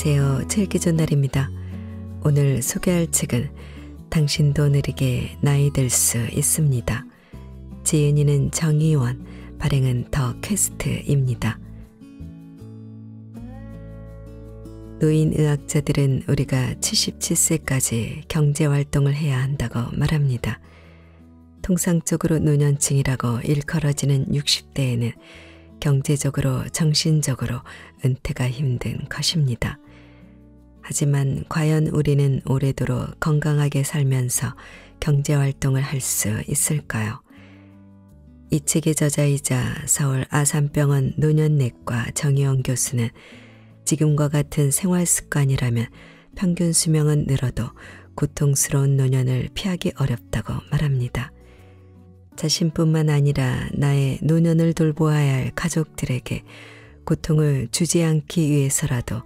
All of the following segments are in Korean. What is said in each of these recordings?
안녕하세요. 책기 전날입니다. 오늘 소개할 책은 당신도 느리게 나이 들 수 있습니다. 지은이는 정의원, 발행은 더 퀘스트입니다. 노인 의학자들은 우리가 77세까지 경제 활동을 해야 한다고 말합니다. 통상적으로 노년층이라고 일컬어지는 60대에는 경제적으로 정신적으로 은퇴가 힘든 것입니다. 하지만 과연 우리는 오래도록 건강하게 살면서 경제활동을 할 수 있을까요? 이 책의 저자이자 서울 아산병원 노년내과 정의원 교수는 지금과 같은 생활 습관이라면 평균 수명은 늘어도 고통스러운 노년을 피하기 어렵다고 말합니다. 자신뿐만 아니라 나의 노년을 돌보아야 할 가족들에게 고통을 주지 않기 위해서라도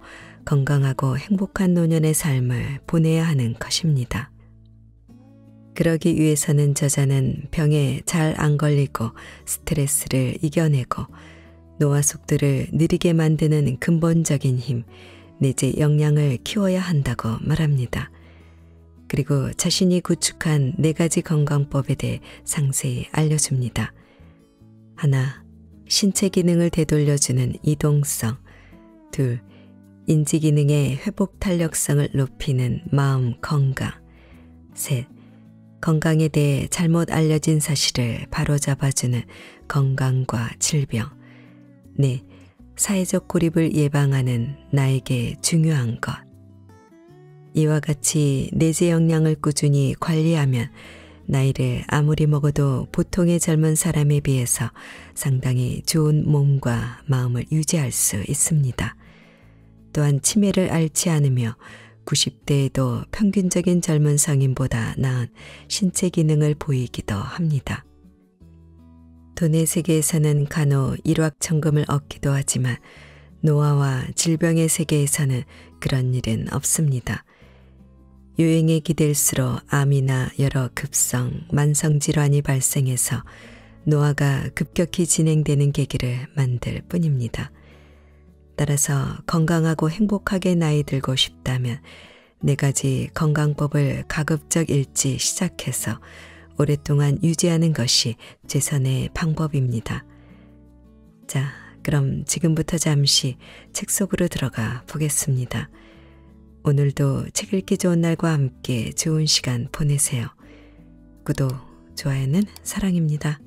건강하고 행복한 노년의 삶을 보내야 하는 것입니다. 그러기 위해서는 저자는 병에 잘 안 걸리고 스트레스를 이겨내고 노화 속도를 느리게 만드는 근본적인 힘, 내재 역량을 키워야 한다고 말합니다. 그리고 자신이 구축한 네 가지 건강법에 대해 상세히 알려줍니다. 하나, 신체 기능을 되돌려주는 이동성. 둘, 인지기능의 회복 탄력성을 높이는 마음 건강. 셋. 건강에 대해 잘못 알려진 사실을 바로잡아주는 건강과 질병. 넷. 사회적 고립을 예방하는 나에게 중요한 것. 이와 같이 내재 역량을 꾸준히 관리하면 나이를 아무리 먹어도 보통의 젊은 사람에 비해서 상당히 좋은 몸과 마음을 유지할 수 있습니다. 또한 치매를 앓지 않으며 90대에도 평균적인 젊은 성인보다 나은 신체 기능을 보이기도 합니다. 돈의 세계에서는 간혹 일확천금을 얻기도 하지만 노화와 질병의 세계에서는 그런 일은 없습니다. 유행에 기댈수록 암이나 여러 급성, 만성 질환이 발생해서 노화가 급격히 진행되는 계기를 만들 뿐입니다. 따라서 건강하고 행복하게 나이 들고 싶다면 네 가지 건강법을 가급적 일찍 시작해서 오랫동안 유지하는 것이 최선의 방법입니다. 자, 그럼 지금부터 잠시 책 속으로 들어가 보겠습니다. 오늘도 책 읽기 좋은 날과 함께 좋은 시간 보내세요. 구독, 좋아요는 사랑입니다.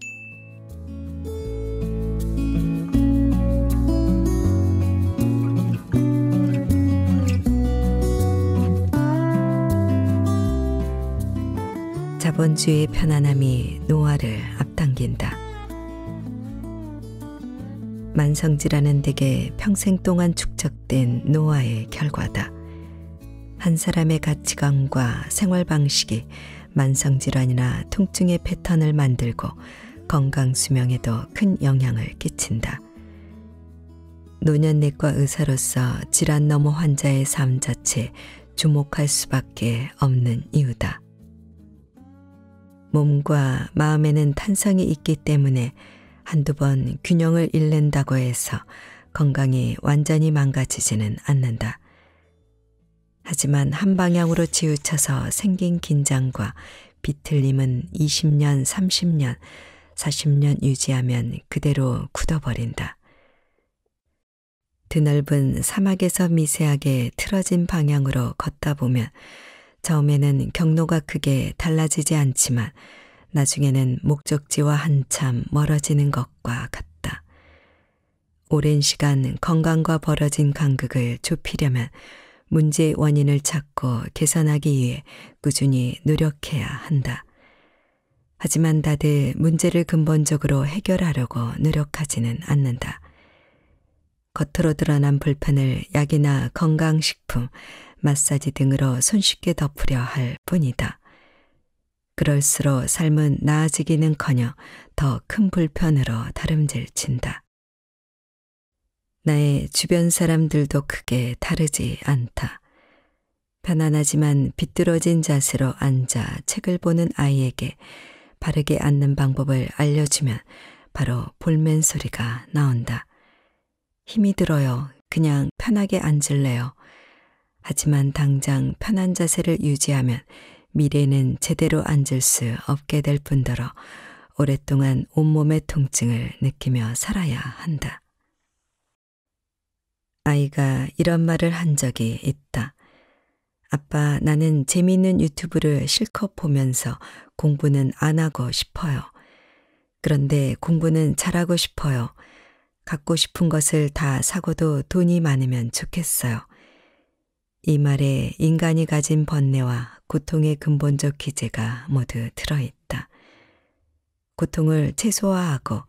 자본주의의 편안함이 노화를 앞당긴다. 만성질환은 대개 평생 동안 축적된 노화의 결과다. 한 사람의 가치관과 생활 방식이 만성질환이나 통증의 패턴을 만들고 건강 수명에도 큰 영향을 끼친다. 노년내과 의사로서 질환 너머 환자의 삶 자체 주목할 수밖에 없는 이유다. 몸과 마음에는 탄성이 있기 때문에 한두 번 균형을 잃는다고 해서 건강이 완전히 망가지지는 않는다. 하지만 한 방향으로 치우쳐서 생긴 긴장과 비틀림은 20년, 30년, 40년 유지하면 그대로 굳어버린다. 드넓은 사막에서 미세하게 틀어진 방향으로 걷다 보면 처음에는 경로가 크게 달라지지 않지만 나중에는 목적지와 한참 멀어지는 것과 같다. 오랜 시간 건강과 벌어진 간극을 좁히려면 문제의 원인을 찾고 개선하기 위해 꾸준히 노력해야 한다. 하지만 다들 문제를 근본적으로 해결하려고 노력하지는 않는다. 겉으로 드러난 불편을 약이나 건강식품, 마사지 등으로 손쉽게 덮으려 할 뿐이다. 그럴수록 삶은 나아지기는커녕 더 큰 불편으로 다름질친다. 나의 주변 사람들도 크게 다르지 않다. 편안하지만 비뚤어진 자세로 앉아 책을 보는 아이에게 바르게 앉는 방법을 알려주면 바로 볼멘 소리가 나온다. 힘이 들어요. 그냥 편하게 앉을래요. 하지만 당장 편한 자세를 유지하면 미래는 제대로 앉을 수 없게 될 뿐더러 오랫동안 온몸의 통증을 느끼며 살아야 한다. 아이가 이런 말을 한 적이 있다. 아빠, 나는 재미있는 유튜브를 실컷 보면서 공부는 안 하고 싶어요. 그런데 공부는 잘하고 싶어요. 갖고 싶은 것을 다 사고도 돈이 많으면 좋겠어요. 이 말에 인간이 가진 번뇌와 고통의 근본적 기제가 모두 들어있다. 고통을 최소화하고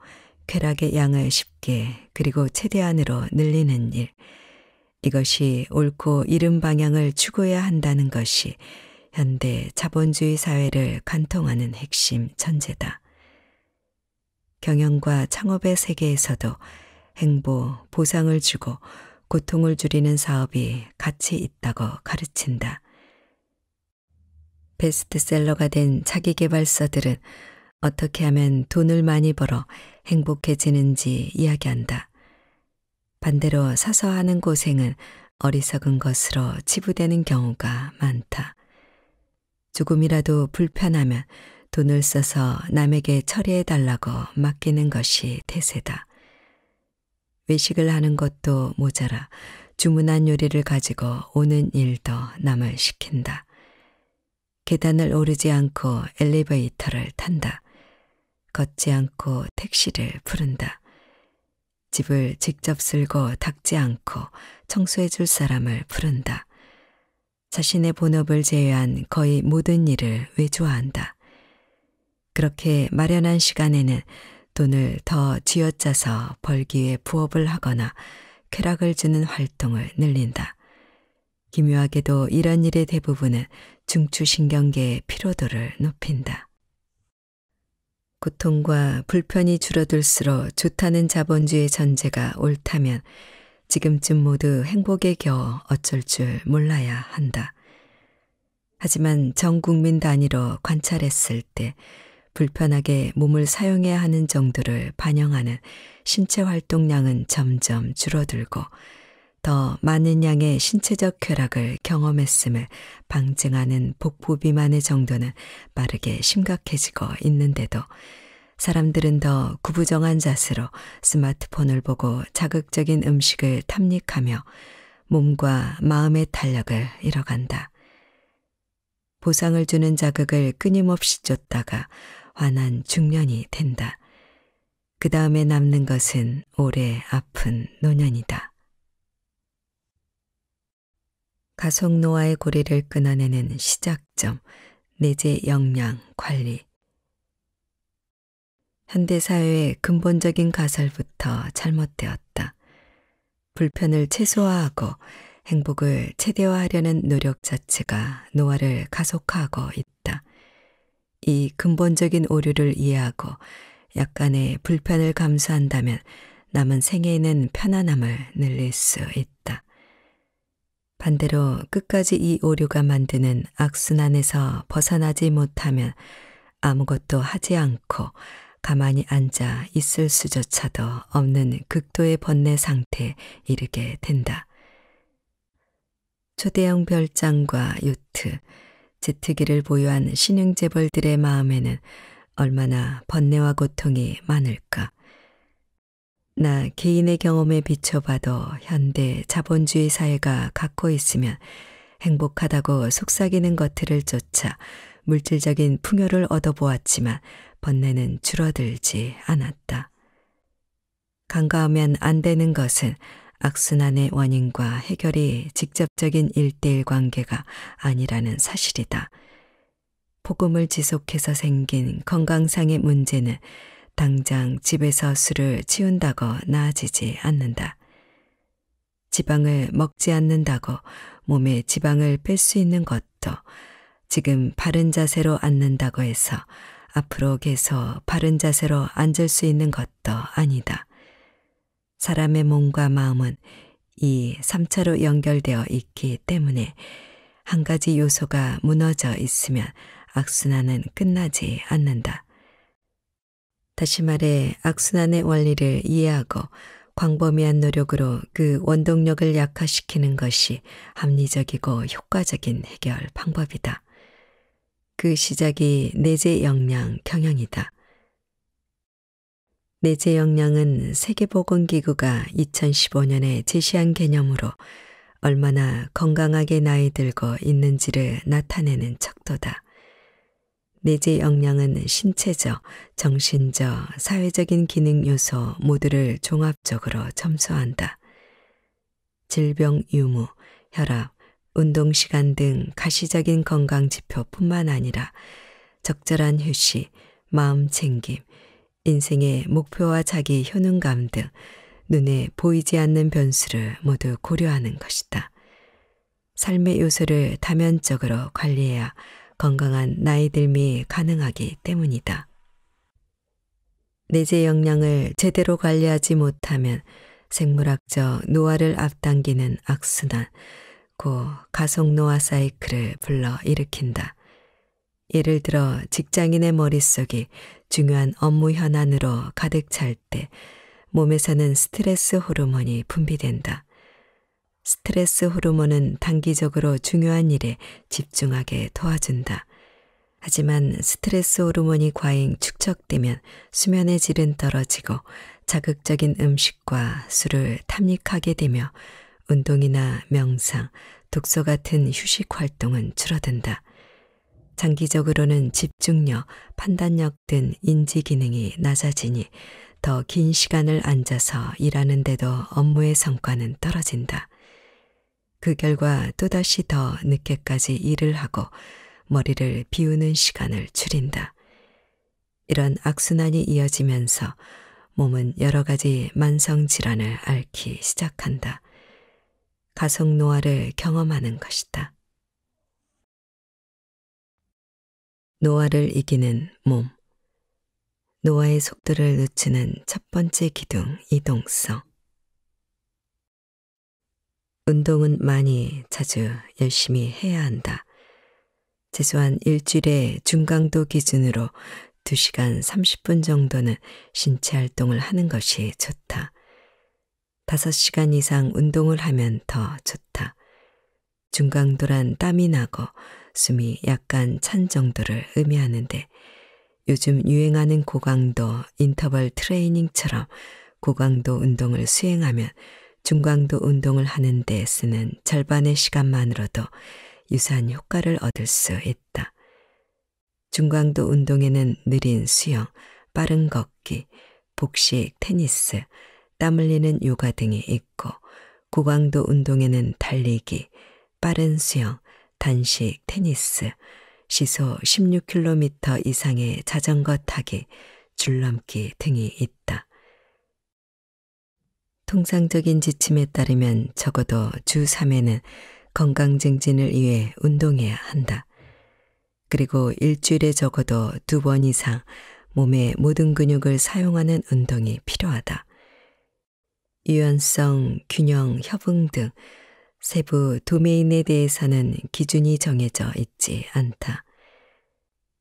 쾌락의 양을 쉽게 그리고 최대한으로 늘리는 일. 이것이 옳고 이른 방향을 추구해야 한다는 것이 현대 자본주의 사회를 관통하는 핵심 전제다. 경영과 창업의 세계에서도 행보, 보상을 주고 고통을 줄이는 사업이 가치 있다고 가르친다. 베스트셀러가 된 자기개발서들은 어떻게 하면 돈을 많이 벌어 행복해지는지 이야기한다. 반대로 사서 하는 고생은 어리석은 것으로 치부되는 경우가 많다. 조금이라도 불편하면 돈을 써서 남에게 처리해달라고 맡기는 것이 대세다. 외식을 하는 것도 모자라 주문한 요리를 가지고 오는 일도 남을 시킨다. 계단을 오르지 않고 엘리베이터를 탄다. 걷지 않고 택시를 부른다. 집을 직접 쓸고 닦지 않고 청소해 줄 사람을 부른다. 자신의 본업을 제외한 거의 모든 일을 외주화한다. 그렇게 마련한 시간에는 돈을 더 쥐어짜서 벌기에 부업을 하거나 쾌락을 주는 활동을 늘린다. 기묘하게도 이런 일의 대부분은 중추신경계의 피로도를 높인다. 고통과 불편이 줄어들수록 좋다는 자본주의 전제가 옳다면 지금쯤 모두 행복에 겨 어쩔 줄 몰라야 한다. 하지만 전 국민 단위로 관찰했을 때 불편하게 몸을 사용해야 하는 정도를 반영하는 신체 활동량은 점점 줄어들고 더 많은 양의 신체적 쾌락을 경험했음을 방증하는 복부 비만의 정도는 빠르게 심각해지고 있는데도 사람들은 더 구부정한 자세로 스마트폰을 보고 자극적인 음식을 탐닉하며 몸과 마음의 탄력을 잃어간다. 보상을 주는 자극을 끊임없이 쫓다가 환한 중년이 된다. 그 다음에 남는 것은 오래 아픈 노년이다. 가속노화의 고리를 끊어내는 시작점, 내재 역량 관리. 현대사회의 근본적인 가설부터 잘못되었다. 불편을 최소화하고 행복을 최대화하려는 노력 자체가 노화를 가속화하고 있다. 이 근본적인 오류를 이해하고 약간의 불편을 감수한다면 남은 생애에는 편안함을 늘릴 수 있다. 반대로 끝까지 이 오류가 만드는 악순환에서 벗어나지 못하면 아무것도 하지 않고 가만히 앉아 있을 수조차도 없는 극도의 번뇌 상태에 이르게 된다. 초대형 별장과 요트, 제트기를 보유한 신흥 재벌들의 마음에는 얼마나 번뇌와 고통이 많을까. 나 개인의 경험에 비춰봐도 현대 자본주의 사회가 갖고 있으면 행복하다고 속삭이는 것들을 쫓아 물질적인 풍요를 얻어보았지만 번뇌는 줄어들지 않았다. 간과하면 안 되는 것은 악순환의 원인과 해결이 직접적인 일대일 관계가 아니라는 사실이다. 복음을 지속해서 생긴 건강상의 문제는 당장 집에서 술을 치운다고 나아지지 않는다. 지방을 먹지 않는다고 몸에 지방을 뺄 수 있는 것도 지금 바른 자세로 앉는다고 해서 앞으로 계속 바른 자세로 앉을 수 있는 것도 아니다. 사람의 몸과 마음은 이 3차로 연결되어 있기 때문에 한 가지 요소가 무너져 있으면 악순환은 끝나지 않는다. 다시 말해 악순환의 원리를 이해하고 광범위한 노력으로 그 원동력을 약화시키는 것이 합리적이고 효과적인 해결 방법이다. 그 시작이 내재 역량 경영이다. 내재 역량은 세계보건기구가 2015년에 제시한 개념으로 얼마나 건강하게 나이 들고 있는지를 나타내는 척도다. 내재 역량은 신체적, 정신적, 사회적인 기능 요소 모두를 종합적으로 점수한다. 질병 유무, 혈압, 운동 시간 등 가시적인 건강 지표뿐만 아니라 적절한 휴식, 마음 챙김, 인생의 목표와 자기 효능감 등 눈에 보이지 않는 변수를 모두 고려하는 것이다. 삶의 요소를 다면적으로 관리해야 건강한 나이 들미 가능하기 때문이다. 내재 역량을 제대로 관리하지 못하면 생물학적 노화를 앞당기는 악순환, 고 가속 노화 사이클을 불러 일으킨다. 예를 들어 직장인의 머릿속이 중요한 업무 현안으로 가득 찰 때 몸에서는 스트레스 호르몬이 분비된다. 스트레스 호르몬은 단기적으로 중요한 일에 집중하게 도와준다. 하지만 스트레스 호르몬이 과잉 축적되면 수면의 질은 떨어지고 자극적인 음식과 술을 탐닉하게 되며 운동이나 명상, 독서 같은 휴식 활동은 줄어든다. 장기적으로는 집중력, 판단력 등 인지 기능이 낮아지니 더 긴 시간을 앉아서 일하는데도 업무의 성과는 떨어진다. 그 결과 또다시 더 늦게까지 일을 하고 머리를 비우는 시간을 줄인다. 이런 악순환이 이어지면서 몸은 여러 가지 만성 질환을 앓기 시작한다. 가속 노화를 경험하는 것이다. 노아를 이기는 몸. 노아의 속도를 늦추는 첫 번째 기둥, 이동성. 운동은 많이, 자주, 열심히 해야 한다. 최소한 일주일에 중강도 기준으로 2시간 30분 정도는 신체 활동을 하는 것이 좋다. 5시간 이상 운동을 하면 더 좋다. 중강도란 땀이 나고 숨이 약간 찬 정도를 의미하는데 요즘 유행하는 고강도 인터벌 트레이닝처럼 고강도 운동을 수행하면 중강도 운동을 하는 데 쓰는 절반의 시간만으로도 유사한 효과를 얻을 수 있다. 중강도 운동에는 느린 수영, 빠른 걷기, 복식, 테니스, 땀 흘리는 요가 등이 있고 고강도 운동에는 달리기, 빠른 수영, 단식, 테니스, 시소 16km 이상의 자전거 타기, 줄넘기 등이 있다. 통상적인 지침에 따르면 적어도 주 3회는 건강 증진을 위해 운동해야 한다. 그리고 일주일에 적어도 두 번 이상 몸의 모든 근육을 사용하는 운동이 필요하다. 유연성, 균형, 협응 등 세부 도메인에 대해서는 기준이 정해져 있지 않다.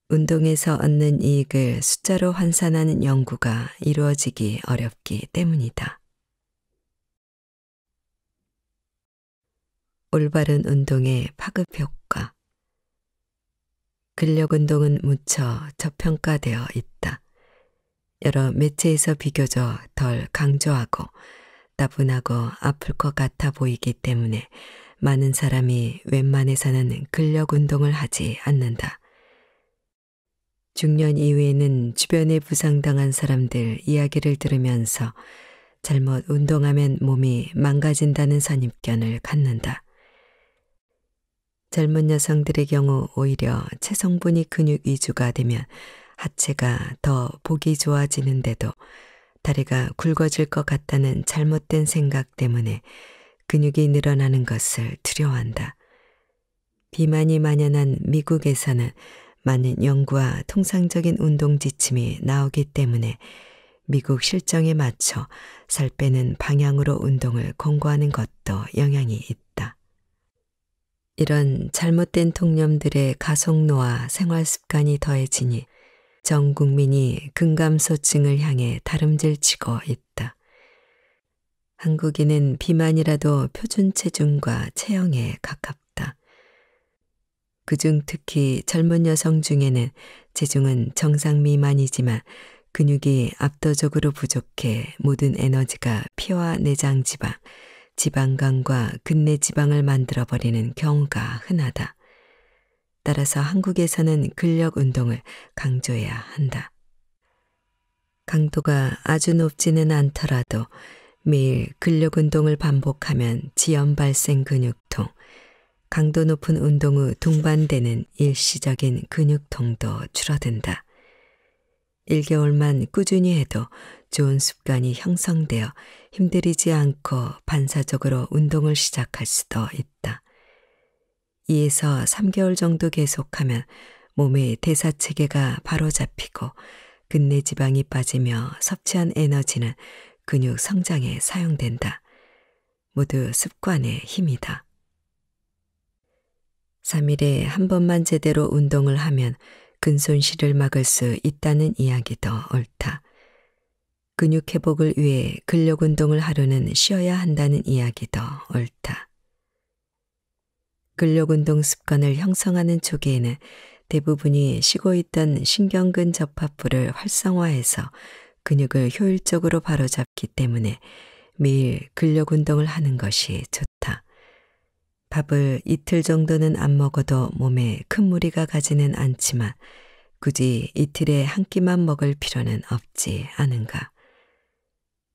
운동에서 얻는 이익을 숫자로 환산하는 연구가 이루어지기 어렵기 때문이다. 올바른 운동의 파급 효과. 근력 운동은 무척 저평가되어 있다. 여러 매체에서 비교적 덜 강조하고 따분하고 아플 것 같아 보이기 때문에 많은 사람이 웬만해서는 근력 운동을 하지 않는다. 중년 이후에는 주변에 부상당한 사람들 이야기를 들으면서 잘못 운동하면 몸이 망가진다는 선입견을 갖는다. 젊은 여성들의 경우 오히려 체성분이 근육 위주가 되면 하체가 더 보기 좋아지는데도 다리가 굵어질 것 같다는 잘못된 생각 때문에 근육이 늘어나는 것을 두려워한다. 비만이 만연한 미국에서는 많은 연구와 통상적인 운동 지침이 나오기 때문에 미국 실정에 맞춰 살 빼는 방향으로 운동을 권고하는 것도 영향이 있다. 이런 잘못된 통념들의 가속노화 생활 습관이 더해지니 전 국민이 금감소증을 향해 다름질치고 있다. 한국인은 비만이라도 표준 체중과 체형에 가깝다. 그중 특히 젊은 여성 중에는 체중은 정상 미만이지만 근육이 압도적으로 부족해 모든 에너지가 피와 내장 지방, 지방간과 근내 지방을 만들어버리는 경우가 흔하다. 따라서 한국에서는 근력 운동을 강조해야 한다. 강도가 아주 높지는 않더라도 매일 근력 운동을 반복하면 지연 발생 근육통, 강도 높은 운동 후 동반되는 일시적인 근육통도 줄어든다. 1개월만 꾸준히 해도 좋은 습관이 형성되어 힘들이지 않고 반사적으로 운동을 시작할 수도 있다. 2에서 3개월 정도 계속하면 몸의 대사 체계가 바로잡히고 근내 지방이 빠지며 섭취한 에너지는 근육 성장에 사용된다. 모두 습관의 힘이다. 3일에 한 번만 제대로 운동을 하면 근손실을 막을 수 있다는 이야기도 옳다. 근육 회복을 위해 근력 운동을 하루는 쉬어야 한다는 이야기도 옳다. 근력운동 습관을 형성하는 초기에는 대부분이 쉬고 있던 신경근 접합부를 활성화해서 근육을 효율적으로 바로잡기 때문에 매일 근력운동을 하는 것이 좋다. 밥을 이틀 정도는 안 먹어도 몸에 큰 무리가 가지는 않지만 굳이 이틀에 한 끼만 먹을 필요는 없지 않은가.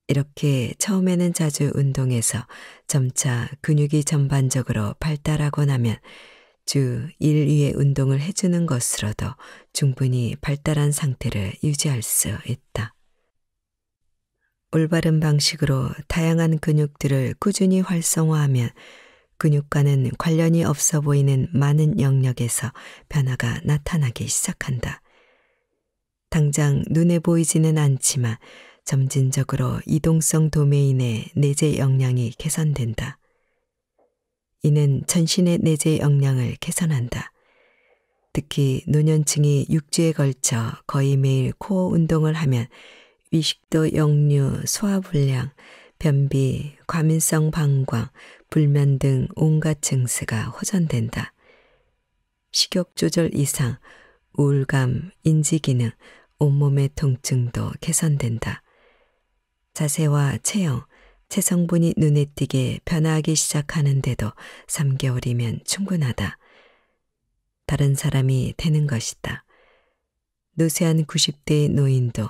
이렇게 처음에는 자주 운동해서 점차 근육이 전반적으로 발달하고 나면 주 1위의 운동을 해주는 것으로도 충분히 발달한 상태를 유지할 수 있다. 올바른 방식으로 다양한 근육들을 꾸준히 활성화하면 근육과는 관련이 없어 보이는 많은 영역에서 변화가 나타나기 시작한다. 당장 눈에 보이지는 않지만 점진적으로 이동성 도메인의 내재 역량이 개선된다. 이는 전신의 내재 역량을 개선한다. 특히 노년층이 육주에 걸쳐 거의 매일 코어 운동을 하면 위식도 역류, 소화불량, 변비, 과민성 방광, 불면 등 온갖 증세가 호전된다. 식욕 조절 이상, 우울감, 인지기능, 온몸의 통증도 개선된다. 자세와 체형, 체성분이 눈에 띄게 변화하기 시작하는데도 3개월이면 충분하다. 다른 사람이 되는 것이다. 노쇠한 90대의 노인도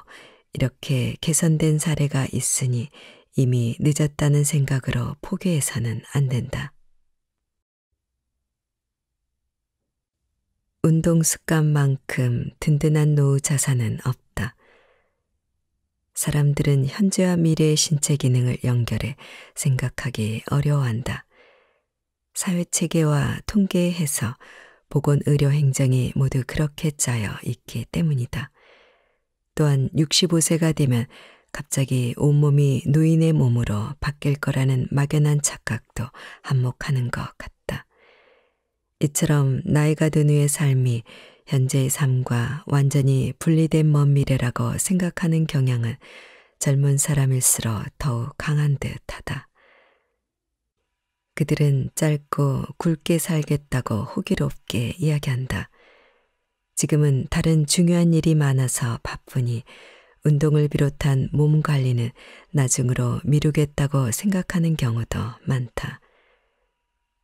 이렇게 개선된 사례가 있으니 이미 늦었다는 생각으로 포기해서는 안 된다. 운동 습관만큼 든든한 노후 자산은 없다. 사람들은 현재와 미래의 신체 기능을 연결해 생각하기 어려워한다. 사회 체계와 통계에 서 보건 의료 행정이 모두 그렇게 짜여 있기 때문이다. 또한 65세가 되면 갑자기 온몸이 노인의 몸으로 바뀔 거라는 막연한 착각도 한몫하는 것 같다. 이처럼 나이가 든 후의 삶이 현재의 삶과 완전히 분리된 먼 미래라고 생각하는 경향은 젊은 사람일수록 더욱 강한 듯 하다. 그들은 짧고 굵게 살겠다고 호기롭게 이야기한다. 지금은 다른 중요한 일이 많아서 바쁘니 운동을 비롯한 몸 관리는 나중으로 미루겠다고 생각하는 경우도 많다.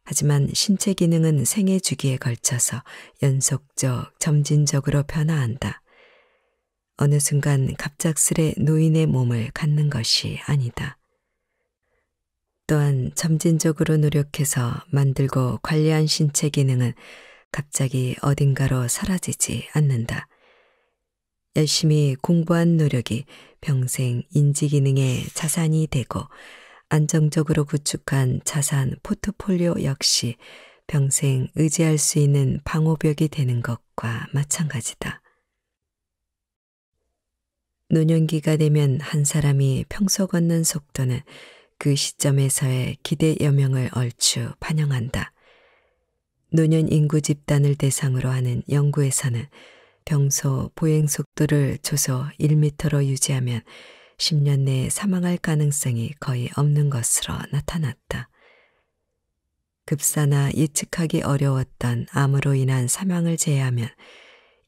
하지만 신체 기능은 생애 주기에 걸쳐서 연속적, 점진적으로 변화한다. 어느 순간 갑작스레 노인의 몸을 갖는 것이 아니다. 또한 점진적으로 노력해서 만들고 관리한 신체 기능은 갑자기 어딘가로 사라지지 않는다. 열심히 공부한 노력이 평생 인지 기능의 자산이 되고 안정적으로 구축한 자산 포트폴리오 역시 평생 의지할 수 있는 방호벽이 되는 것과 마찬가지다. 노년기가 되면 한 사람이 평소 걷는 속도는 그 시점에서의 기대 여명을 얼추 반영한다. 노년 인구 집단을 대상으로 하는 연구에서는 평소 보행 속도를 조소 1m로 유지하면 10년 내에 사망할 가능성이 거의 없는 것으로 나타났다. 급사나 예측하기 어려웠던 암으로 인한 사망을 제외하면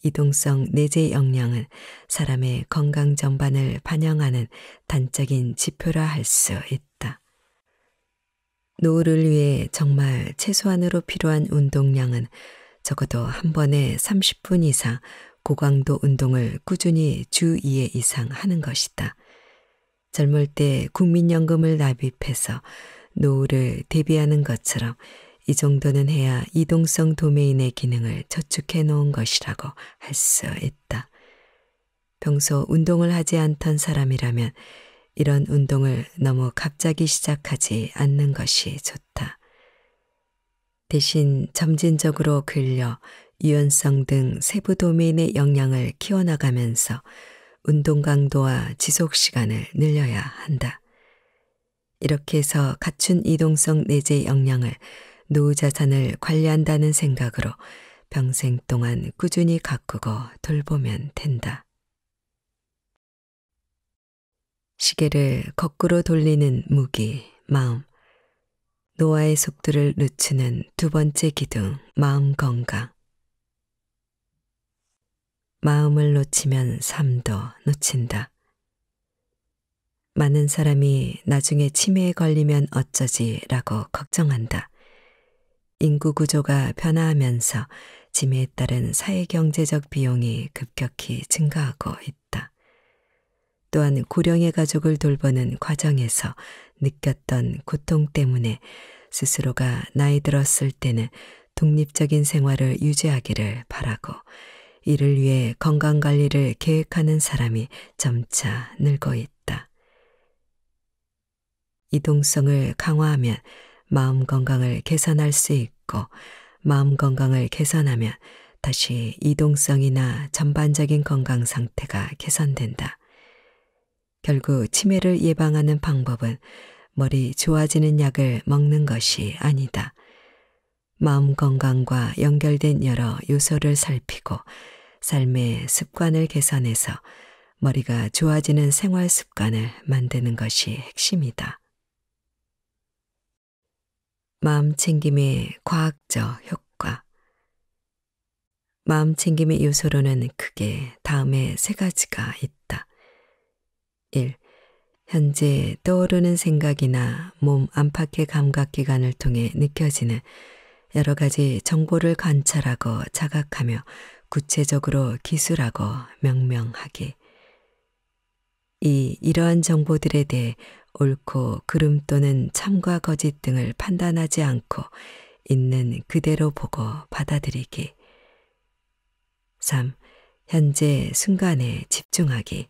이동성 내재 역량은 사람의 건강 전반을 반영하는 단적인 지표라 할 수 있다. 노후를 위해 정말 최소한으로 필요한 운동량은 적어도 한 번에 30분 이상 고강도 운동을 꾸준히 주 2회 이상 하는 것이다. 젊을 때 국민연금을 납입해서 노후를 대비하는 것처럼 이 정도는 해야 이동성 도메인의 기능을 저축해 놓은 것이라고 할 수 있다. 평소 운동을 하지 않던 사람이라면 이런 운동을 너무 갑자기 시작하지 않는 것이 좋다. 대신 점진적으로 근력, 유연성 등 세부 도메인의 역량을 키워나가면서 운동 강도와 지속 시간을 늘려야 한다. 이렇게 해서 갖춘 이동성 내재 역량을 노후 자산을 관리한다는 생각으로 평생 동안 꾸준히 가꾸고 돌보면 된다. 시계를 거꾸로 돌리는 무기, 마음. 노화의 속도를 늦추는 두 번째 기둥, 마음 건강. 마음을 놓치면 삶도 놓친다. 많은 사람이 나중에 치매에 걸리면 어쩌지라고 걱정한다. 인구 구조가 변화하면서 치매에 따른 사회경제적 비용이 급격히 증가하고 있다. 또한 고령의 가족을 돌보는 과정에서 느꼈던 고통 때문에 스스로가 나이 들었을 때는 독립적인 생활을 유지하기를 바라고 이를 위해 건강관리를 계획하는 사람이 점차 늘고 있다. 이동성을 강화하면 마음 건강을 개선할 수 있고 마음 건강을 개선하면 다시 이동성이나 전반적인 건강 상태가 개선된다. 결국 치매를 예방하는 방법은 머리 좋아지는 약을 먹는 것이 아니다. 마음 건강과 연결된 여러 요소를 살피고 삶의 습관을 개선해서 머리가 좋아지는 생활 습관을 만드는 것이 핵심이다. 마음 챙김의 과학적 효과. 마음 챙김의 요소로는 크게 다음에 세 가지가 있다. 1. 현재 떠오르는 생각이나 몸 안팎의 감각 기관을 통해 느껴지는 여러 가지 정보를 관찰하고 자각하며 구체적으로 기술하고 명명하게이 이러한 정보들에 대해 옳고 그름 또는 참과 거짓 등을 판단하지 않고 있는 그대로 보고 받아들이게 3. 현재 순간에 집중하기.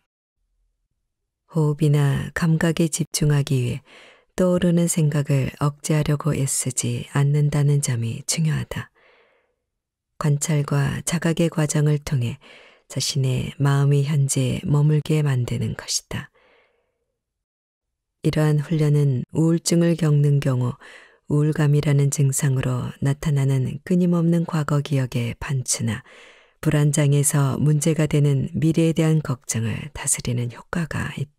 호흡이나 감각에 집중하기 위해 떠오르는 생각을 억제하려고 애쓰지 않는다는 점이 중요하다. 관찰과 자각의 과정을 통해 자신의 마음이 현재에 머물게 만드는 것이다. 이러한 훈련은 우울증을 겪는 경우 우울감이라는 증상으로 나타나는 끊임없는 과거 기억의 반추나 불안장에서 문제가 되는 미래에 대한 걱정을 다스리는 효과가 있다.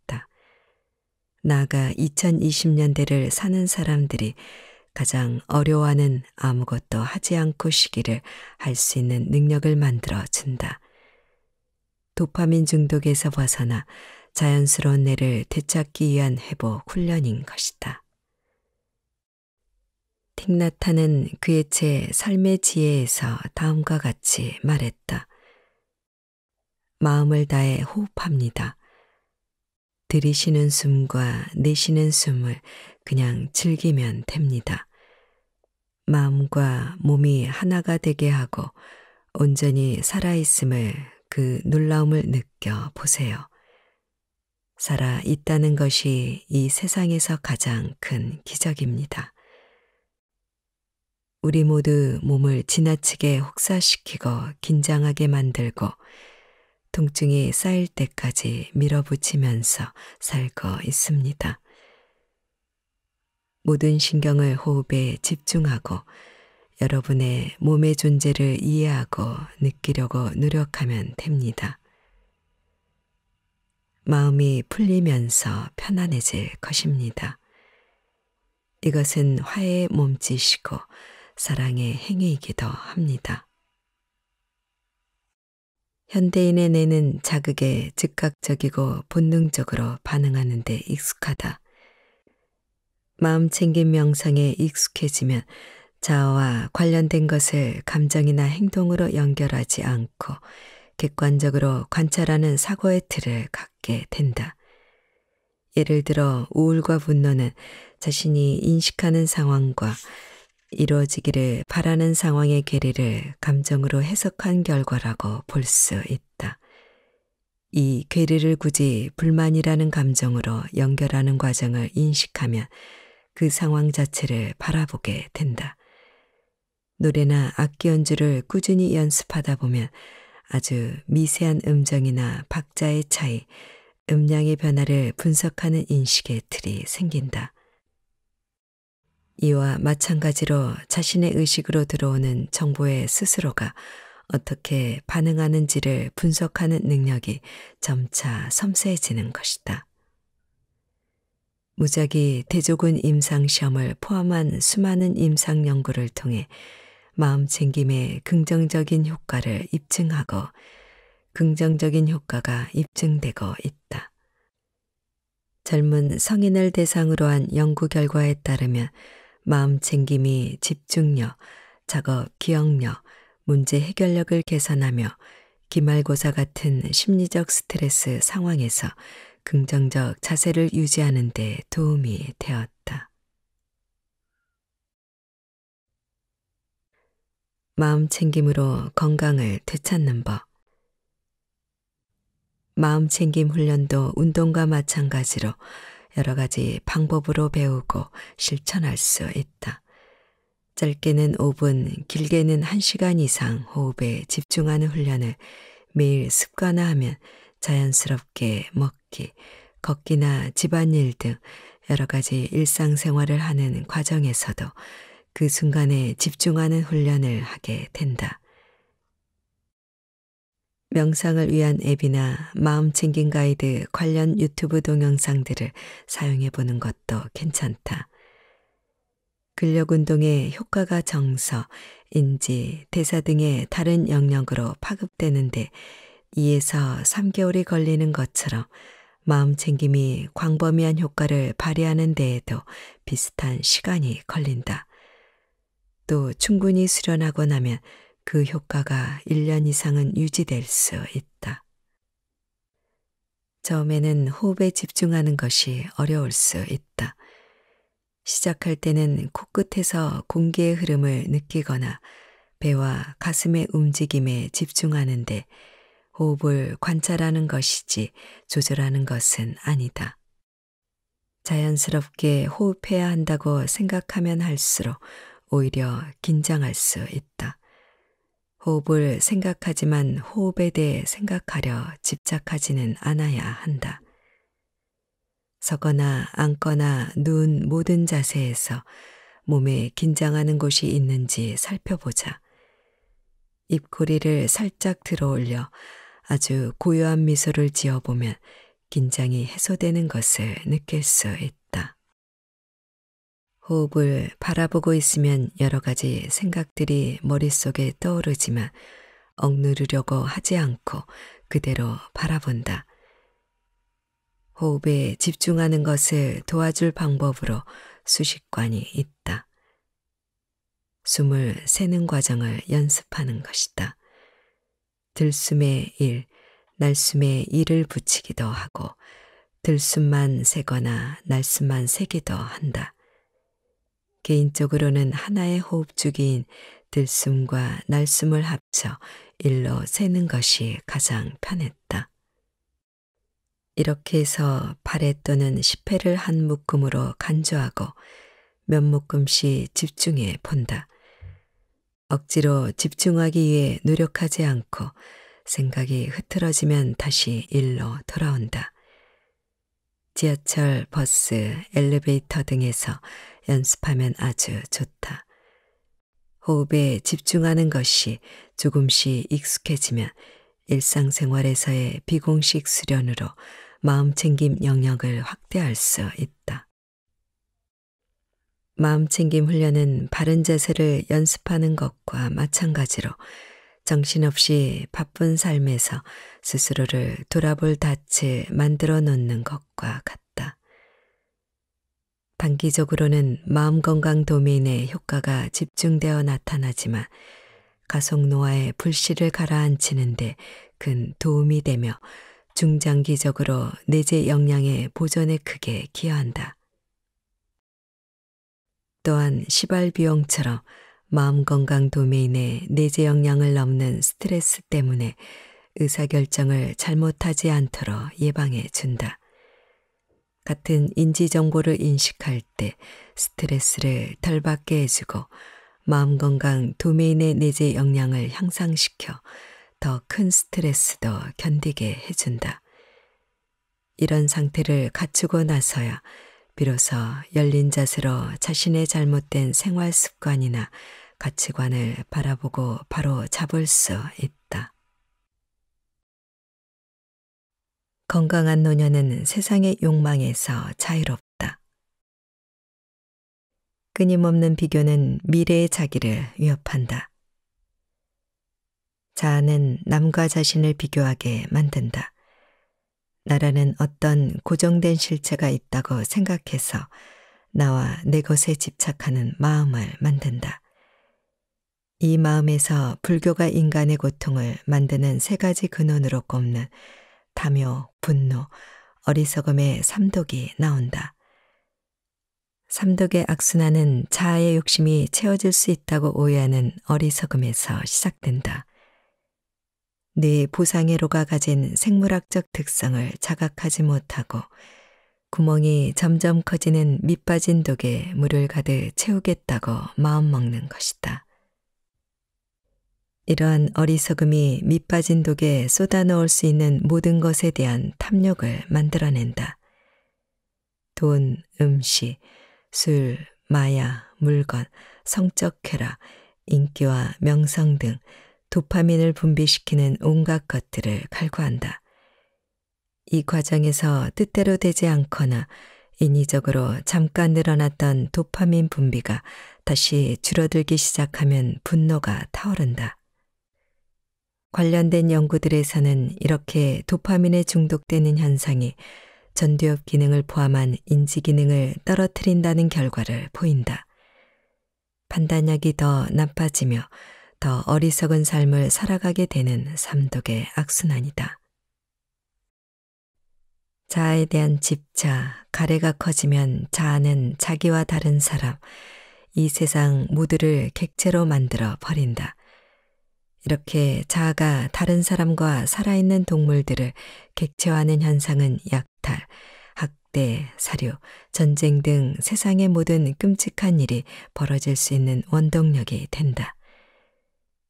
나아가 2020년대를 사는 사람들이 가장 어려워하는 아무것도 하지 않고 쉬기를 할 수 있는 능력을 만들어 준다. 도파민 중독에서 벗어나 자연스러운 내를 되찾기 위한 회복 훈련인 것이다. 틱나타는 그의 책 삶의 지혜에서 다음과 같이 말했다. 마음을 다해 호흡합니다. 들이쉬는 숨과 내쉬는 숨을 그냥 즐기면 됩니다. 마음과 몸이 하나가 되게 하고 온전히 살아있음을 그 놀라움을 느껴 보세요. 살아 있다는 것이 이 세상에서 가장 큰 기적입니다. 우리 모두 몸을 지나치게 혹사시키고 긴장하게 만들고 통증이 쌓일 때까지 밀어붙이면서 살고 있습니다. 모든 신경을 호흡에 집중하고 여러분의 몸의 존재를 이해하고 느끼려고 노력하면 됩니다. 마음이 풀리면서 편안해질 것입니다. 이것은 화의 몸짓이고 사랑의 행위이기도 합니다. 현대인의 뇌는 자극에 즉각적이고 본능적으로 반응하는 데 익숙하다. 마음 챙김 명상에 익숙해지면 자아와 관련된 것을 감정이나 행동으로 연결하지 않고 객관적으로 관찰하는 사고의 틀을 갖게 된다. 예를 들어 우울과 분노는 자신이 인식하는 상황과 이루어지기를 바라는 상황의 괴리를 감정으로 해석한 결과라고 볼 수 있다. 이 괴리를 굳이 불만이라는 감정으로 연결하는 과정을 인식하면 그 상황 자체를 바라보게 된다. 노래나 악기 연주를 꾸준히 연습하다 보면 아주 미세한 음정이나 박자의 차이, 음량의 변화를 분석하는 인식의 틀이 생긴다. 이와 마찬가지로 자신의 의식으로 들어오는 정보에 스스로가 어떻게 반응하는지를 분석하는 능력이 점차 섬세해지는 것이다. 무작위 대조군 임상시험을 포함한 수많은 임상연구를 통해 마음챙김의 긍정적인 효과를 입증하고 긍정적인 효과가 입증되고 있다. 젊은 성인을 대상으로 한 연구 결과에 따르면 마음 챙김이 집중력, 작업 기억력, 문제 해결력을 개선하며 기말고사 같은 심리적 스트레스 상황에서 긍정적 자세를 유지하는 데 도움이 되었다. 마음 챙김으로 건강을 되찾는 법. 마음 챙김 훈련도 운동과 마찬가지로 여러 가지 방법으로 배우고 실천할 수 있다. 짧게는 5분, 길게는 1시간 이상 호흡에 집중하는 훈련을 매일 습관화하면 자연스럽게 먹기, 걷기나 집안일 등 여러 가지 일상생활을 하는 과정에서도 그 순간에 집중하는 훈련을 하게 된다. 명상을 위한 앱이나 마음 챙김 가이드 관련 유튜브 동영상들을 사용해 보는 것도 괜찮다. 근력 운동의 효과가 정서, 인지, 대사 등의 다른 영역으로 파급되는데 2에서 3개월이 걸리는 것처럼 마음 챙김이 광범위한 효과를 발휘하는 데에도 비슷한 시간이 걸린다. 또 충분히 수련하고 나면 그 효과가 1년 이상은 유지될 수 있다. 처음에는 호흡에 집중하는 것이 어려울 수 있다. 시작할 때는 코끝에서 공기의 흐름을 느끼거나 배와 가슴의 움직임에 집중하는데 호흡을 관찰하는 것이지 조절하는 것은 아니다. 자연스럽게 호흡해야 한다고 생각하면 할수록 오히려 긴장할 수 있다. 호흡을 생각하지만 호흡에 대해 생각하려 집착하지는 않아야 한다. 서거나 앉거나 누운 모든 자세에서 몸에 긴장하는 곳이 있는지 살펴보자. 입꼬리를 살짝 들어 올려 아주 고요한 미소를 지어보면 긴장이 해소되는 것을 느낄 수 있다. 호흡을 바라보고 있으면 여러 가지 생각들이 머릿속에 떠오르지만 억누르려고 하지 않고 그대로 바라본다. 호흡에 집중하는 것을 도와줄 방법으로 수식관이 있다. 숨을 세는 과정을 연습하는 것이다. 들숨에 일, 날숨에 일을 붙이기도 하고 들숨만 세거나 날숨만 세기도 한다. 개인적으로는 하나의 호흡주기인 들숨과 날숨을 합쳐 일로 세는 것이 가장 편했다. 이렇게 해서 8회 또는 10회를 한 묶음으로 간주하고 몇 묶음씩 집중해 본다. 억지로 집중하기 위해 노력하지 않고 생각이 흐트러지면 다시 일로 돌아온다. 지하철, 버스, 엘리베이터 등에서 연습하면 아주 좋다. 호흡에 집중하는 것이 조금씩 익숙해지면 일상생활에서의 비공식 수련으로 마음챙김 영역을 확대할 수 있다. 마음챙김 훈련은 바른 자세를 연습하는 것과 마찬가지로 정신없이 바쁜 삶에서 스스로를 돌아볼 닻을 만들어 놓는 것과 같다. 단기적으로는 마음건강 도메인의 효과가 집중되어 나타나지만 가속노화의 불씨를 가라앉히는데 큰 도움이 되며 중장기적으로 내재 역량의 보존에 크게 기여한다. 또한 시발비용처럼 마음건강 도메인의 내재 역량을 넘는 스트레스 때문에 의사결정을 잘못하지 않도록 예방해 준다. 같은 인지정보를 인식할 때 스트레스를 덜 받게 해주고 마음 건강 도메인의 내재 역량을 향상시켜 더 큰 스트레스도 견디게 해준다. 이런 상태를 갖추고 나서야 비로소 열린 자세로 자신의 잘못된 생활 습관이나 가치관을 바라보고 바로 잡을 수 있다. 건강한 노년은 세상의 욕망에서 자유롭다. 끊임없는 비교는 미래의 자기를 위협한다. 자아는 남과 자신을 비교하게 만든다. 나라는 어떤 고정된 실체가 있다고 생각해서 나와 내 것에 집착하는 마음을 만든다. 이 마음에서 불교가 인간의 고통을 만드는 세 가지 근원으로 꼽는 담요, 분노, 어리석음의 삼독이 나온다. 삼독의 악순환은 자아의 욕심이 채워질 수 있다고 오해하는 어리석음에서 시작된다. 네 보상의로가 가진 생물학적 특성을 자각하지 못하고 구멍이 점점 커지는 밑빠진 독에 물을 가득 채우겠다고 마음먹는 것이다. 이러한 어리석음이 밑빠진 독에 쏟아 넣을 수 있는 모든 것에 대한 탐욕을 만들어낸다. 돈, 음식, 술, 마야, 물건, 성적 쾌락, 인기와 명성 등 도파민을 분비시키는 온갖 것들을 갈구한다. 이 과정에서 뜻대로 되지 않거나 인위적으로 잠깐 늘어났던 도파민 분비가 다시 줄어들기 시작하면 분노가 타오른다. 관련된 연구들에서는 이렇게 도파민에 중독되는 현상이 전두엽 기능을 포함한 인지 기능을 떨어뜨린다는 결과를 보인다. 판단력이 더 나빠지며 더 어리석은 삶을 살아가게 되는 삼독의 악순환이다. 자아에 대한 집착, 가래가 커지면 자아는 자기와 다른 사람, 이 세상 모두를 객체로 만들어 버린다. 이렇게 자아가 다른 사람과 살아있는 동물들을 객체화하는 현상은 약탈, 학대, 사료, 전쟁 등 세상의 모든 끔찍한 일이 벌어질 수 있는 원동력이 된다.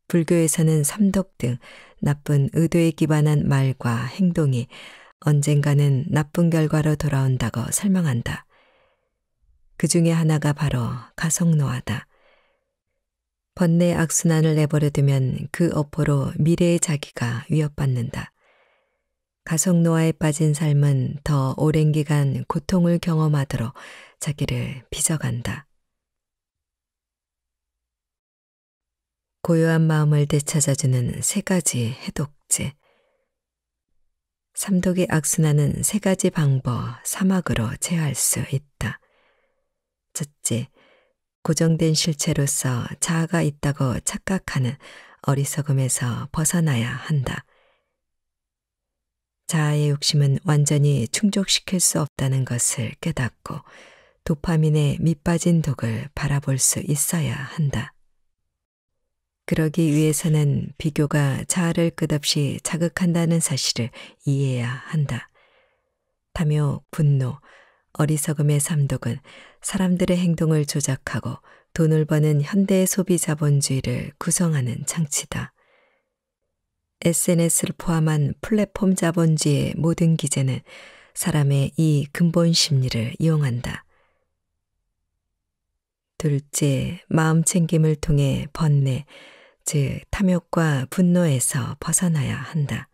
불교에서는 삼독 등 나쁜 의도에 기반한 말과 행동이 언젠가는 나쁜 결과로 돌아온다고 설명한다. 그 중에 하나가 바로 가성노화다. 번뇌 악순환을 내버려두면 그 어포로 미래의 자기가 위협받는다. 가속노화에 빠진 삶은 더 오랜 기간 고통을 경험하도록 자기를 빚어간다. 고요한 마음을 되찾아주는 세 가지 해독제. 삼독의 악순환은 세 가지 방법 사막으로 제할 어수 있다. 첫째, 고정된 실체로서 자아가 있다고 착각하는 어리석음에서 벗어나야 한다. 자아의 욕심은 완전히 충족시킬 수 없다는 것을 깨닫고 도파민의 밑빠진 독을 바라볼 수 있어야 한다. 그러기 위해서는 비교가 자아를 끝없이 자극한다는 사실을 이해해야 한다. 탐욕, 분노, 어리석음의 삼독은 사람들의 행동을 조작하고 돈을 버는 현대 소비 자본주의를 구성하는 장치다. SNS를 포함한 플랫폼 자본주의의 모든 기제는 사람의 이 근본 심리를 이용한다. 둘째, 마음 챙김을 통해 번뇌, 즉 탐욕과 분노에서 벗어나야 한다.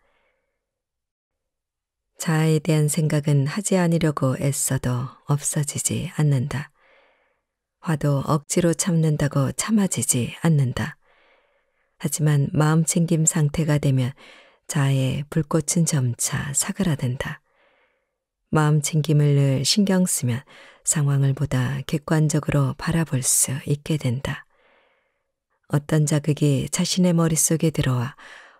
자아에 대한 생각은 하지 않으려고 애써도 없어지지 않는다. 화도 억지로 참는다고 참아지지 않는다. 하지만 마음 챙김 상태가 되면 자아의 불꽃은 점차 사그라든다. 마음 챙김을 늘 신경 쓰면 상황을 보다 객관적으로 바라볼 수 있게 된다. 어떤 자극이 자신의 머릿속에 들어와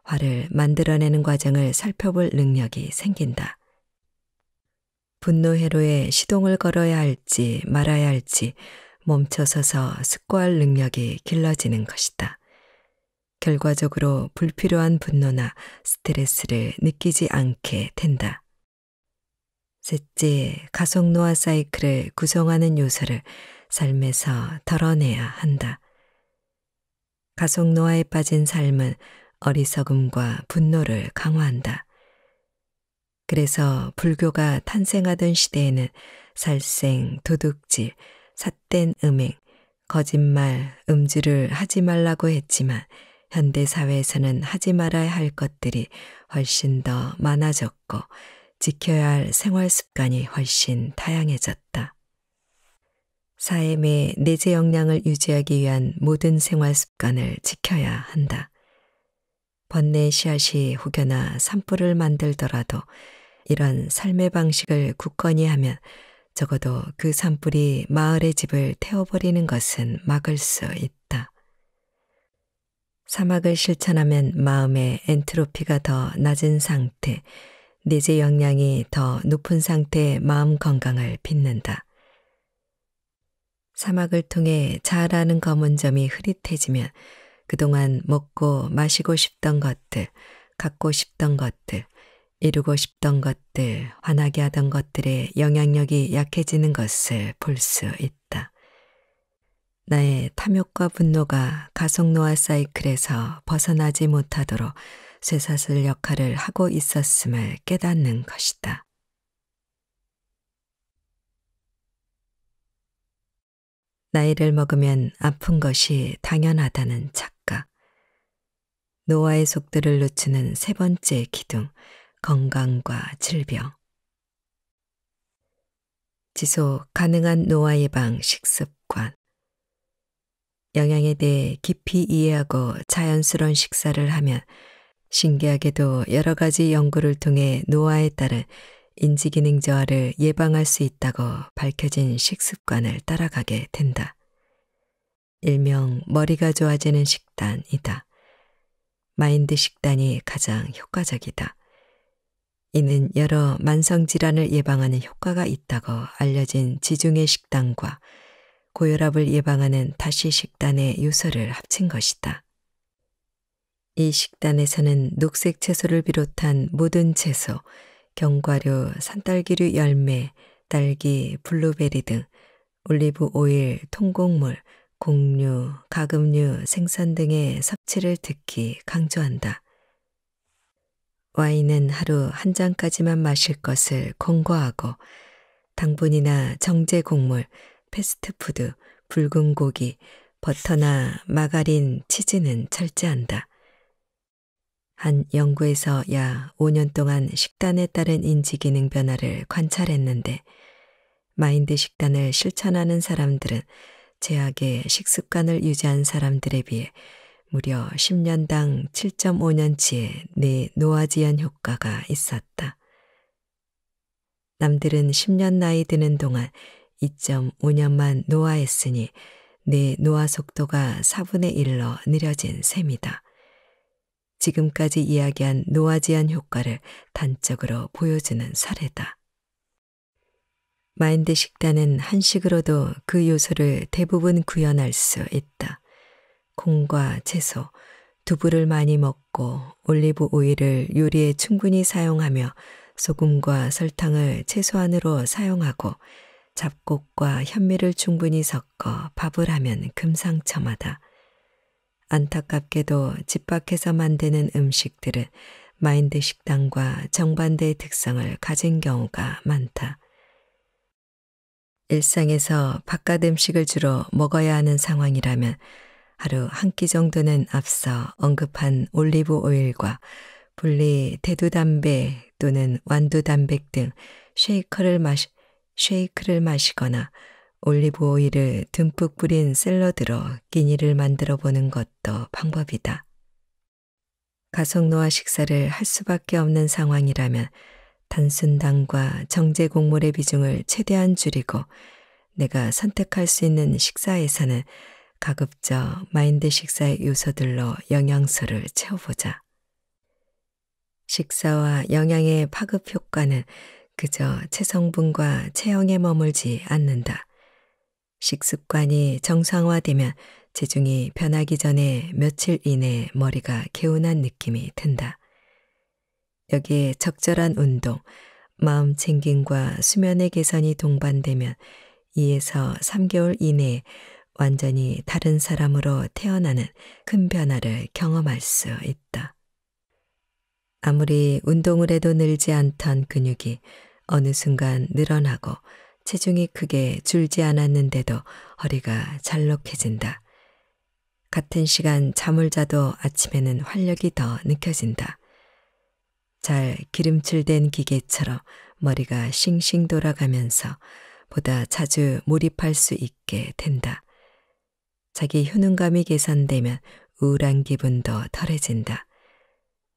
화를 만들어내는 과정을 살펴볼 능력이 생긴다. 분노회로에 시동을 걸어야 할지 말아야 할지 멈춰서서 숙고 능력이 길러지는 것이다. 결과적으로 불필요한 분노나 스트레스를 느끼지 않게 된다. 셋째, 가속노화 사이클을 구성하는 요소를 삶에서 덜어내야 한다. 가속노화에 빠진 삶은 어리석음과 분노를 강화한다. 그래서 불교가 탄생하던 시대에는 살생, 도둑질, 삿된 음행, 거짓말, 음주를 하지 말라고 했지만 현대사회에서는 하지 말아야 할 것들이 훨씬 더 많아졌고 지켜야 할 생활 습관이 훨씬 다양해졌다. 삶의 내재 역량을 유지하기 위한 모든 생활 습관을 지켜야 한다. 번뇌 씨앗이 혹여나 산불을 만들더라도 이런 삶의 방식을 굳건히 하면 적어도 그 산불이 마을의 집을 태워버리는 것은 막을 수 있다. 사막을 실천하면 마음의 엔트로피가 더 낮은 상태, 내재 역량이 더 높은 상태의 마음 건강을 빚는다. 사막을 통해 자아는 검은 점이 흐릿해지면 그동안 먹고 마시고 싶던 것들, 갖고 싶던 것들, 이루고 싶던 것들, 화나게 하던 것들의 영향력이 약해지는 것을 볼 수 있다. 나의 탐욕과 분노가 가속노화 사이클에서 벗어나지 못하도록 쇠사슬 역할을 하고 있었음을 깨닫는 것이다. 나이를 먹으면 아픈 것이 당연하다는 착. 노아의 속도를 놓치는 세 번째 기둥, 건강과 질병. 지속 가능한 노화 예방 식습관. 영양에 대해 깊이 이해하고 자연스러운 식사를 하면 신기하게도 여러 가지 연구를 통해 노화에 따른 인지기능 저하를 예방할 수 있다고 밝혀진 식습관을 따라가게 된다. 일명 머리가 좋아지는 식단이다. 마인드 식단이 가장 효과적이다. 이는 여러 만성질환을 예방하는 효과가 있다고 알려진 지중해 식단과 고혈압을 예방하는 다시 식단의 요소를 합친 것이다. 이 식단에서는 녹색 채소를 비롯한 모든 채소, 견과류, 산딸기류 열매, 딸기, 블루베리 등 올리브 오일, 통곡물, 곡류, 가금류, 생선 등의 섭취를 특히 강조한다. 와인은 하루 한 잔까지만 마실 것을 권고하고 당분이나 정제 곡물, 패스트푸드, 붉은 고기, 버터나 마가린, 치즈는 철저한다한 연구에서 약 5년 동안 식단에 따른 인지기능 변화를 관찰했는데 마인드 식단을 실천하는 사람들은 제약의 식습관을 유지한 사람들에 비해 무려 10년당 7.5년치의 뇌 노화지연 효과가 있었다. 남들은 10년 나이 드는 동안 2.5년만 노화했으니 뇌 노화 속도가 4분의 1로 느려진 셈이다. 지금까지 이야기한 노화지연 효과를 단적으로 보여주는 사례다. 마인드 식단은 한식으로도 그 요소를 대부분 구현할 수 있다. 콩과 채소, 두부를 많이 먹고 올리브 오일을 요리에 충분히 사용하며 소금과 설탕을 최소한으로 사용하고 잡곡과 현미를 충분히 섞어 밥을 하면 금상첨화다. 안타깝게도 집 밖에서 만드는 음식들은 마인드 식당과 정반대의 특성을 가진 경우가 많다. 일상에서 바깥 음식을 주로 먹어야 하는 상황이라면 하루 한 끼 정도는 앞서 언급한 올리브 오일과 분리 대두담배 또는 완두담백 등 쉐이커를 마시, 쉐이크를 마시거나 올리브 오일을 듬뿍 뿌린 샐러드로 끼니를 만들어 보는 것도 방법이다. 가성노화 식사를 할 수밖에 없는 상황이라면 단순당과 정제 곡물의 비중을 최대한 줄이고 내가 선택할 수 있는 식사에서는 가급적 마인드 식사의 요소들로 영양소를 채워보자. 식사와 영양의 파급 효과는 그저 체성분과 체형에 머물지 않는다. 식습관이 정상화되면 체중이 변하기 전에 며칠 이내에 머리가 개운한 느낌이 든다. 여기에 적절한 운동, 마음 챙김과 수면의 개선이 동반되면 2에서 3개월 이내에 완전히 다른 사람으로 태어나는 큰 변화를 경험할 수 있다. 아무리 운동을 해도 늘지 않던 근육이 어느 순간 늘어나고 체중이 크게 줄지 않았는데도 허리가 잘록해진다. 같은 시간 잠을 자도 아침에는 활력이 더 느껴진다. 잘 기름칠된 기계처럼 머리가 싱싱 돌아가면서 보다 자주 몰입할 수 있게 된다. 자기 효능감이 계산되면 우울한 기분도 덜해진다.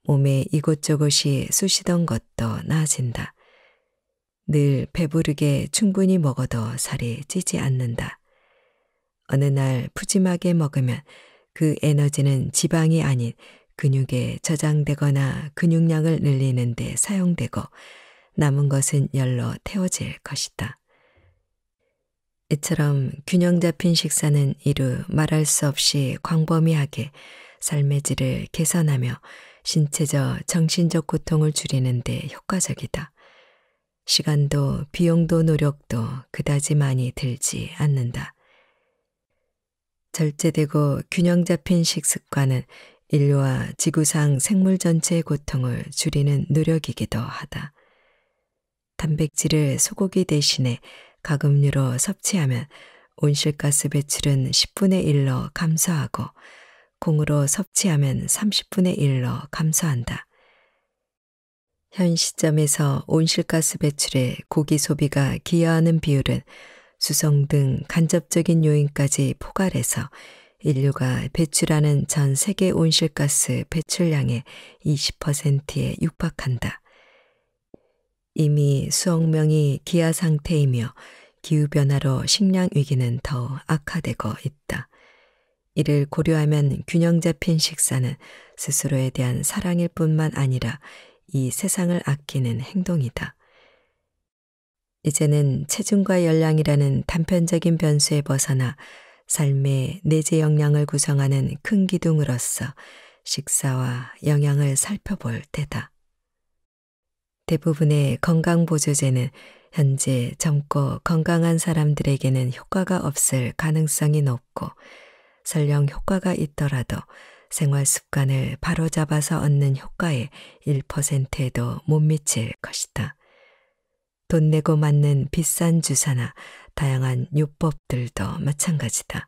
몸에 이곳저곳이 쑤시던 것도 나아진다. 늘 배부르게 충분히 먹어도 살이 찌지 않는다. 어느 날 푸짐하게 먹으면 그 에너지는 지방이 아닌 근육에 저장되거나 근육량을 늘리는 데 사용되고 남은 것은 열로 태워질 것이다. 이처럼 균형 잡힌 식사는 이루 말할 수 없이 광범위하게 삶의 질을 개선하며 신체적, 정신적 고통을 줄이는 데 효과적이다. 시간도 비용도 노력도 그다지 많이 들지 않는다. 절제되고 균형 잡힌 식습관은 인류와 지구상 생물 전체의 고통을 줄이는 노력이기도 하다. 단백질을 소고기 대신에 가금류로 섭취하면 온실가스 배출은 10분의 1로 감소하고 공으로 섭취하면 30분의 1로 감소한다. 현 시점에서 온실가스 배출에 고기 소비가 기여하는 비율은 수성 등 간접적인 요인까지 포괄해서 인류가 배출하는 전 세계 온실가스 배출량의 20%에 육박한다. 이미 수억 명이 기아 상태이며 기후변화로 식량 위기는 더욱 악화되고 있다. 이를 고려하면 균형 잡힌 식사는 스스로에 대한 사랑일 뿐만 아니라 이 세상을 아끼는 행동이다. 이제는 체중과 열량이라는 단편적인 변수에 벗어나 삶의 내재 역량을 구성하는 큰 기둥으로서 식사와 영양을 살펴볼 때다. 대부분의 건강보조제는 현재 젊고 건강한 사람들에게는 효과가 없을 가능성이 높고 설령 효과가 있더라도 생활 습관을 바로잡아서 얻는 효과의 1%에도 못 미칠 것이다. 돈 내고 맞는 비싼 주사나 다양한 요법들도 마찬가지다.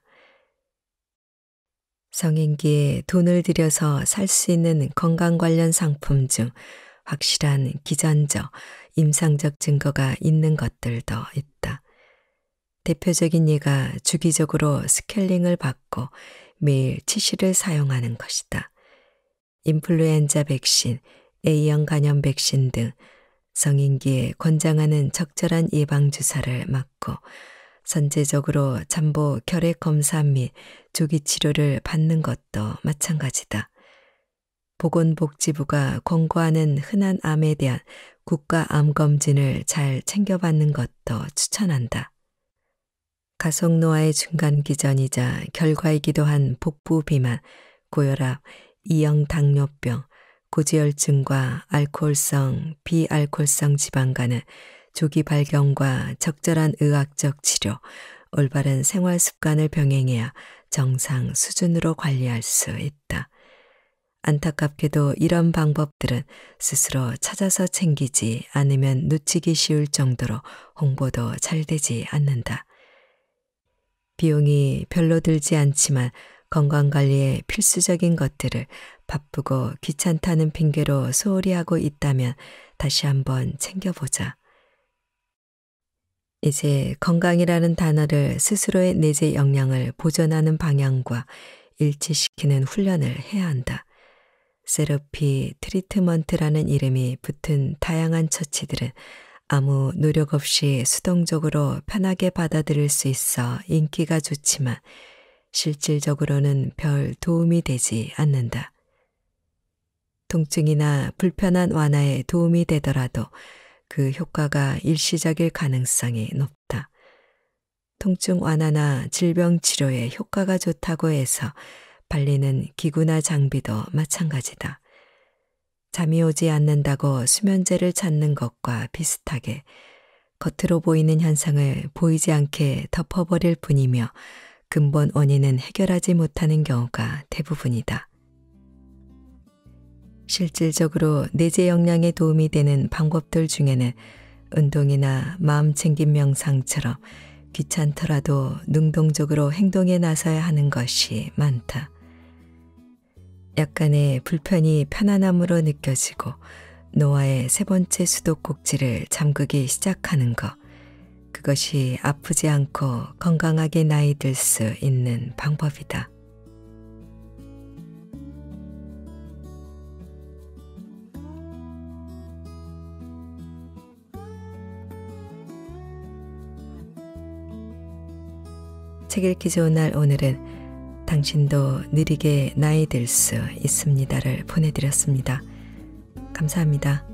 성인기에 돈을 들여서 살 수 있는 건강 관련 상품 중 확실한 기전적, 임상적 증거가 있는 것들도 있다. 대표적인 예가 주기적으로 스케일링을 받고 매일 치실을 사용하는 것이다. 인플루엔자 백신, A형 간염 백신 등 성인기에 권장하는 적절한 예방주사를 맞고 선제적으로 잠보 결핵 검사 및 조기 치료를 받는 것도 마찬가지다. 보건복지부가 권고하는 흔한 암에 대한 국가암검진을 잘 챙겨받는 것도 추천한다. 가속노화의 중간기전이자 결과이기도 한 복부 비만, 고혈압, 이형 당뇨병, 고지혈증과 알코올성, 비알코올성 지방간은 조기 발견과 적절한 의학적 치료, 올바른 생활 습관을 병행해야 정상 수준으로 관리할 수 있다. 안타깝게도 이런 방법들은 스스로 찾아서 챙기지 않으면 놓치기 쉬울 정도로 홍보도 잘 되지 않는다. 비용이 별로 들지 않지만 건강관리에 필수적인 것들을 바쁘고 귀찮다는 핑계로 소홀히 하고 있다면 다시 한번 챙겨보자. 이제 건강이라는 단어를 스스로의 내재 역량을 보존하는 방향과 일치시키는 훈련을 해야 한다. 세러피 트리트먼트라는 이름이 붙은 다양한 처치들은 아무 노력 없이 수동적으로 편하게 받아들일 수 있어 인기가 좋지만 실질적으로는 별 도움이 되지 않는다. 통증이나 불편한 완화에 도움이 되더라도 그 효과가 일시적일 가능성이 높다. 통증 완화나 질병 치료에 효과가 좋다고 해서 발리는 기구나 장비도 마찬가지다. 잠이 오지 않는다고 수면제를 찾는 것과 비슷하게 겉으로 보이는 현상을 보이지 않게 덮어버릴 뿐이며 근본 원인은 해결하지 못하는 경우가 대부분이다. 실질적으로 내재 역량에 도움이 되는 방법들 중에는 운동이나 마음 챙김 명상처럼 귀찮더라도 능동적으로 행동에 나서야 하는 것이 많다. 약간의 불편이 편안함으로 느껴지고 노아의 세 번째 수도꼭지를 잠그기 시작하는 것. 그것이 아프지 않고 건강하게 나이 들 수 있는 방법이다. 책 읽기 좋은 날 오늘은 당신도 느리게 나이 들 수 있습니다를 보내드렸습니다. 감사합니다.